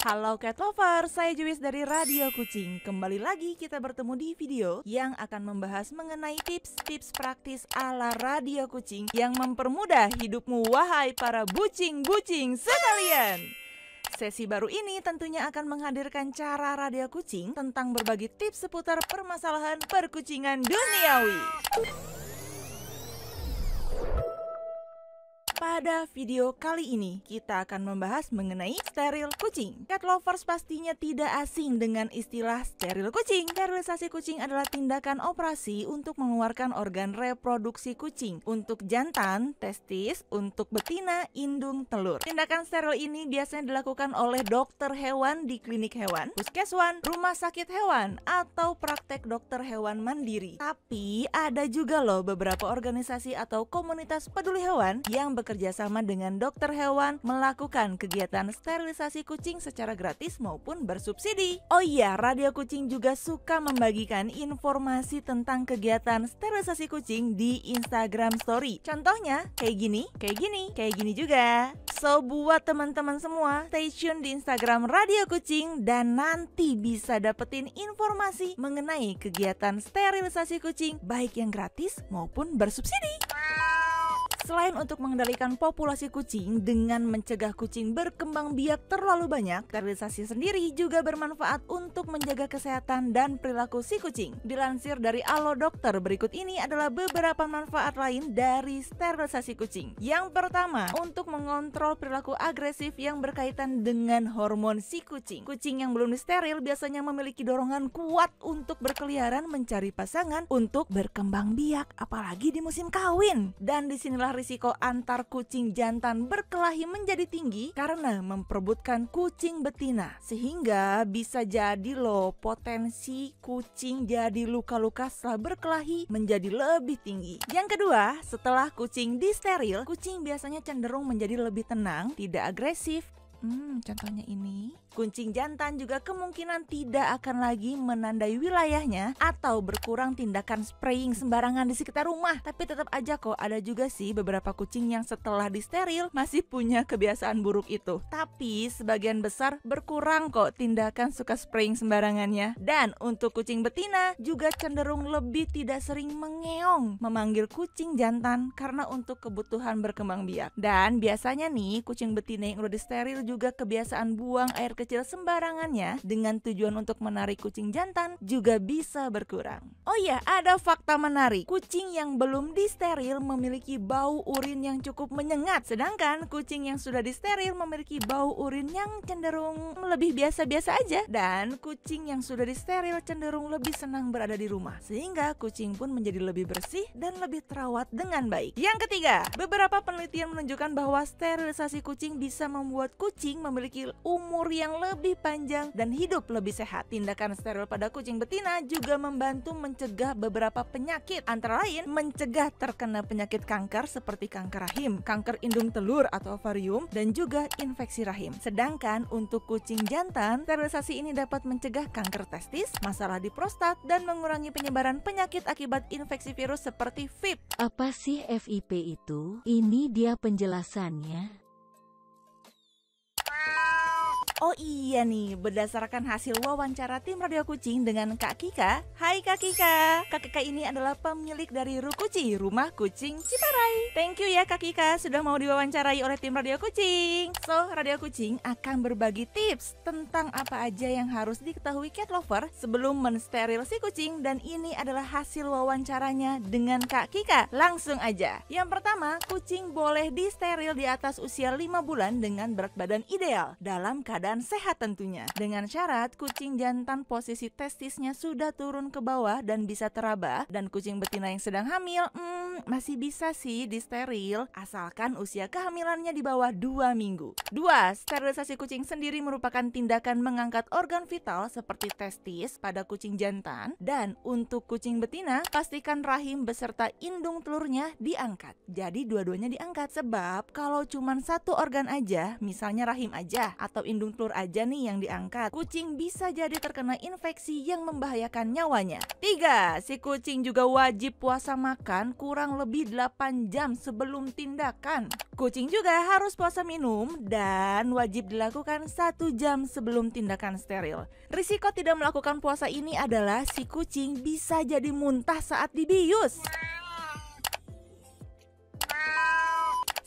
Halo cat lover, saya Juwis dari Radio Kucing. Kembali lagi kita bertemu di video yang akan membahas mengenai tips-tips praktis ala Radio Kucing yang mempermudah hidupmu wahai para bucing-bucing sekalian. Sesi baru ini tentunya akan menghadirkan cara Radio Kucing tentang berbagi tips seputar permasalahan perkucingan duniawi. Pada video kali ini, kita akan membahas mengenai steril kucing. Cat lovers pastinya tidak asing dengan istilah steril kucing. Sterilisasi kucing adalah tindakan operasi untuk mengeluarkan organ reproduksi kucing untuk jantan, testis, untuk betina, indung, telur. Tindakan steril ini biasanya dilakukan oleh dokter hewan di klinik hewan, puskeswan, rumah sakit hewan, atau praktek dokter hewan mandiri. Tapi ada juga loh beberapa organisasi atau komunitas peduli hewan yang bekerja bekerja sama dengan dokter hewan melakukan kegiatan sterilisasi kucing secara gratis maupun bersubsidi. Oh iya, Radio Kucing juga suka membagikan informasi tentang kegiatan sterilisasi kucing di Instagram Story. Contohnya kayak gini, kayak gini, kayak gini juga. So, buat teman-teman semua, stay tune di Instagram Radio Kucing dan nanti bisa dapetin informasi mengenai kegiatan sterilisasi kucing baik yang gratis maupun bersubsidi. Selain untuk mengendalikan populasi kucing dengan mencegah kucing berkembang biak terlalu banyak, sterilisasi sendiri juga bermanfaat untuk menjaga kesehatan dan perilaku si kucing. Dilansir dari Alo Dokter, berikut ini adalah beberapa manfaat lain dari sterilisasi kucing. Yang pertama, untuk mengontrol perilaku agresif yang berkaitan dengan hormon si kucing. Kucing yang belum steril biasanya memiliki dorongan kuat untuk berkeliaran mencari pasangan untuk berkembang biak, apalagi di musim kawin. Dan disinilah risiko antar kucing jantan berkelahi menjadi tinggi karena memperebutkan kucing betina. Sehingga bisa jadi loh potensi kucing jadi luka-luka setelah berkelahi menjadi lebih tinggi. Yang kedua, setelah kucing disteril, kucing biasanya cenderung menjadi lebih tenang, tidak agresif, Hmm, contohnya ini. Kuncing jantan juga kemungkinan tidak akan lagi menandai wilayahnya atau berkurang tindakan spraying sembarangan di sekitar rumah. Tapi tetap aja kok ada juga sih beberapa kucing yang setelah disteril masih punya kebiasaan buruk itu. Tapi sebagian besar berkurang kok tindakan suka spraying sembarangannya. Dan untuk kucing betina juga cenderung lebih tidak sering mengeong memanggil kucing jantan karena untuk kebutuhan berkembang biak. Dan biasanya nih kucing betina yang udah disteril juga kebiasaan buang air kecil sembarangannya dengan tujuan untuk menarik kucing jantan juga bisa berkurang. Oh iya, ada fakta menarik. Kucing yang belum disteril memiliki bau urin yang cukup menyengat, sedangkan kucing yang sudah disteril memiliki bau urin yang cenderung lebih biasa-biasa aja dan kucing yang sudah disteril cenderung lebih senang berada di rumah sehingga kucing pun menjadi lebih bersih dan lebih terawat dengan baik. Yang ketiga, beberapa penelitian menunjukkan bahwa sterilisasi kucing bisa membuat kucing kucing memiliki umur yang lebih panjang dan hidup lebih sehat. Tindakan steril pada kucing betina juga membantu mencegah beberapa penyakit, antara lain mencegah terkena penyakit kanker seperti kanker rahim, kanker indung telur atau ovarium, dan juga infeksi rahim. Sedangkan untuk kucing jantan, sterilisasi ini dapat mencegah kanker testis, masalah di prostat, dan mengurangi penyebaran penyakit akibat infeksi virus seperti FIP. Apa sih FIP itu? Ini dia penjelasannya. Oh iya nih, berdasarkan hasil wawancara tim Radio Kucing dengan Kak Kika. Hai Kak Kika. Kak Kika ini adalah pemilik dari Rukuci, Rumah Kucing Ciparai. Thank you ya Kak Kika sudah mau diwawancarai oleh tim Radio Kucing. So, Radio Kucing akan berbagi tips tentang apa aja yang harus diketahui cat lover sebelum mensteril si kucing dan ini adalah hasil wawancaranya dengan Kak Kika. Langsung aja. Yang pertama, kucing boleh disteril di atas usia 5 bulan dengan berat badan ideal dalam keadaan dan sehat tentunya. Dengan syarat kucing jantan posisi testisnya sudah turun ke bawah dan bisa teraba dan kucing betina yang sedang hamil hmm, masih bisa sih disteril asalkan usia kehamilannya di bawah 2 minggu. 2. Sterilisasi kucing sendiri merupakan tindakan mengangkat organ vital seperti testis pada kucing jantan dan untuk kucing betina pastikan rahim beserta indung telurnya diangkat. Jadi dua-duanya diangkat sebab kalau cuma satu organ aja, misalnya rahim aja atau indung telur aja nih yang diangkat, kucing bisa jadi terkena infeksi yang membahayakan nyawanya. 3. Si kucing juga wajib puasa makan kurang lebih 8 jam sebelum tindakan. Kucing juga harus puasa minum dan wajib dilakukan satu jam sebelum tindakan steril. Risiko tidak melakukan puasa ini adalah si kucing bisa jadi muntah saat dibius.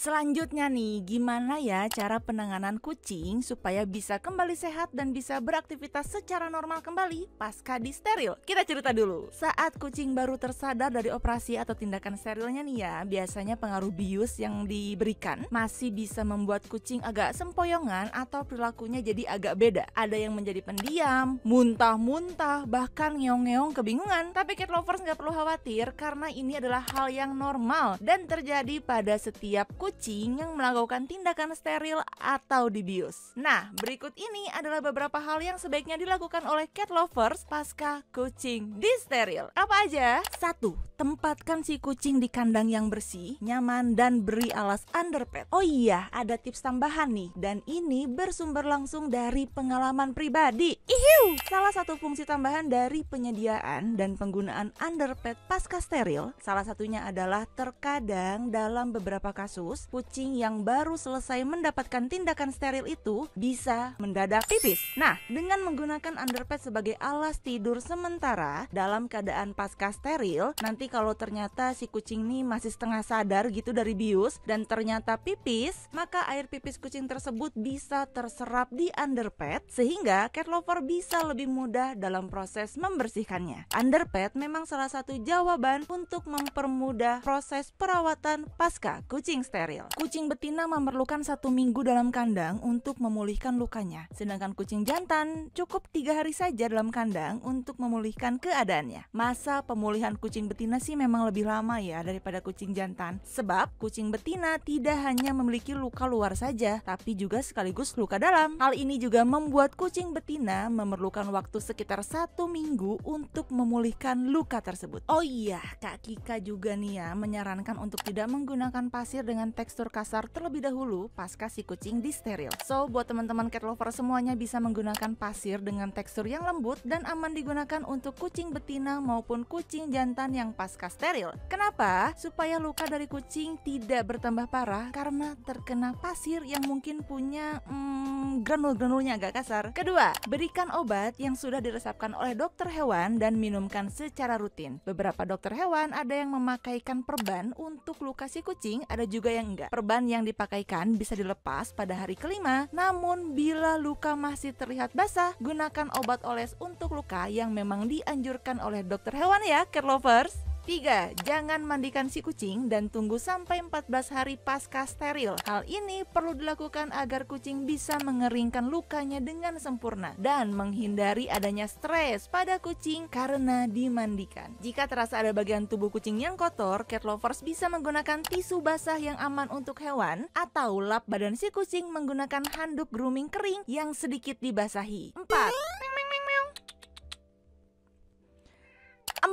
Selanjutnya nih, gimana ya cara penanganan kucing supaya bisa kembali sehat dan bisa beraktivitas secara normal kembali pasca di steril? Kita cerita dulu. Saat kucing baru tersadar dari operasi atau tindakan sterilnya nih ya, biasanya pengaruh bius yang diberikan masih bisa membuat kucing agak sempoyongan atau perilakunya jadi agak beda. Ada yang menjadi pendiam, muntah-muntah, bahkan ngeong-ngeong kebingungan. Tapi cat lovers nggak perlu khawatir karena ini adalah hal yang normal dan terjadi pada setiap kucing kucing yang melakukan tindakan steril atau dibius. Nah, berikut ini adalah beberapa hal yang sebaiknya dilakukan oleh cat lovers pasca kucing di steril. Apa aja? Satu, Tempatkan si kucing di kandang yang bersih, nyaman, dan beri alas underpad. Oh iya, ada tips tambahan nih. Dan ini bersumber langsung dari pengalaman pribadi. Ihiu! Salah satu fungsi tambahan dari penyediaan dan penggunaan underpad pasca steril, salah satunya adalah terkadang dalam beberapa kasus, virus, kucing yang baru selesai mendapatkan tindakan steril itu bisa mendadak pipis. Nah, dengan menggunakan underpad sebagai alas tidur sementara dalam keadaan pasca steril, nanti kalau ternyata si kucing ini masih setengah sadar gitu dari bius dan ternyata pipis, maka air pipis kucing tersebut bisa terserap di underpad sehingga cat lover bisa lebih mudah dalam proses membersihkannya. Underpad memang salah satu jawaban untuk mempermudah proses perawatan pasca kucing steril steril. Kucing betina memerlukan satu minggu dalam kandang untuk memulihkan lukanya, sedangkan kucing jantan cukup tiga hari saja dalam kandang untuk memulihkan keadaannya. Masa pemulihan kucing betina sih memang lebih lama ya daripada kucing jantan, sebab kucing betina tidak hanya memiliki luka luar saja, tapi juga sekaligus luka dalam. Hal ini juga membuat kucing betina memerlukan waktu sekitar satu minggu untuk memulihkan luka tersebut. Oh iya, Kak Kika juga nih ya menyarankan untuk tidak menggunakan pasir dengan tekstur kasar terlebih dahulu pasca si kucing di steril. So, buat teman-teman cat lover semuanya bisa menggunakan pasir dengan tekstur yang lembut dan aman digunakan untuk kucing betina maupun kucing jantan yang pasca steril. Kenapa? Supaya luka dari kucing tidak bertambah parah karena terkena pasir yang mungkin punya hmm, granul-granulnya agak kasar. Kedua, berikan obat yang sudah diresapkan oleh dokter hewan dan minumkan secara rutin. Beberapa dokter hewan ada yang memakaikan perban untuk luka si kucing, ada juga yang enggak. Perban yang dipakaikan bisa dilepas pada hari kelima, namun bila luka masih terlihat basah, gunakan obat oles untuk luka yang memang dianjurkan oleh dokter hewan ya, care lovers. 3. Jangan mandikan si kucing dan tunggu sampai 14 hari pasca steril. Hal ini perlu dilakukan agar kucing bisa mengeringkan lukanya dengan sempurna dan menghindari adanya stres pada kucing karena dimandikan. Jika terasa ada bagian tubuh kucing yang kotor, cat lovers bisa menggunakan tisu basah yang aman untuk hewan atau lap badan si kucing menggunakan handuk grooming kering yang sedikit dibasahi. 4.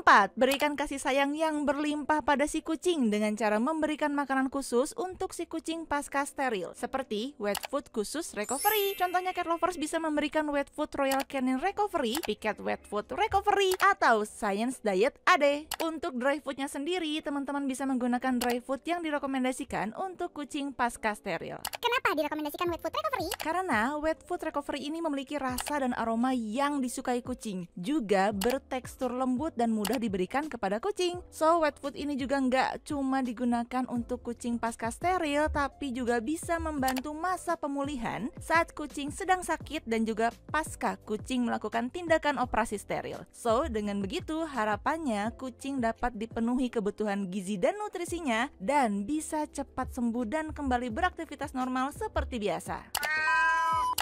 Keempat, berikan kasih sayang yang berlimpah pada si kucing dengan cara memberikan makanan khusus untuk si kucing pasca steril, seperti wet food khusus recovery. Contohnya cat lovers bisa memberikan wet food Royal Canin Recovery, Piket Wet Food Recovery, atau Science Diet AD. Untuk dry foodnya sendiri, teman-teman bisa menggunakan dry food yang direkomendasikan untuk kucing pasca steril. Kenapa direkomendasikan wet food recovery? Karena wet food recovery ini memiliki rasa dan aroma yang disukai kucing. Juga bertekstur lembut dan mudah diberikan kepada kucing. So, wet food ini juga nggak cuma digunakan untuk kucing pasca steril, tapi juga bisa membantu masa pemulihan saat kucing sedang sakit dan juga pasca kucing melakukan tindakan operasi steril. So, dengan begitu harapannya kucing dapat dipenuhi kebutuhan gizi dan nutrisinya dan bisa cepat sembuh dan kembali beraktivitas normal seperti biasa.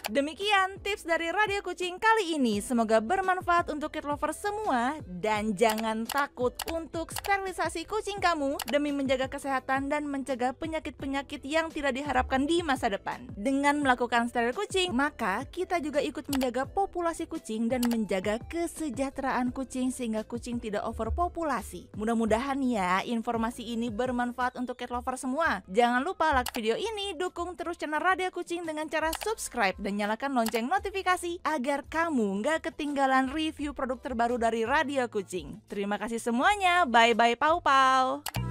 Demikian tips dari Radio Kucing kali ini. Semoga bermanfaat untuk cat lover semua dan jangan takut untuk sterilisasi kucing kamu demi menjaga kesehatan dan mencegah penyakit-penyakit yang tidak diharapkan di masa depan. Dengan melakukan steril kucing, maka kita juga ikut menjaga populasi kucing dan menjaga kesejahteraan kucing sehingga kucing tidak overpopulasi. Mudah-mudahan ya informasi ini bermanfaat untuk cat lover semua. Jangan lupa like video ini, dukung terus channel Radio Kucing dengan cara subscribe dan nyalakan lonceng notifikasi agar kamu nggak ketinggalan review produk terbaru dari Radio Kucing. Terima kasih semuanya. Bye-bye Pau Pau.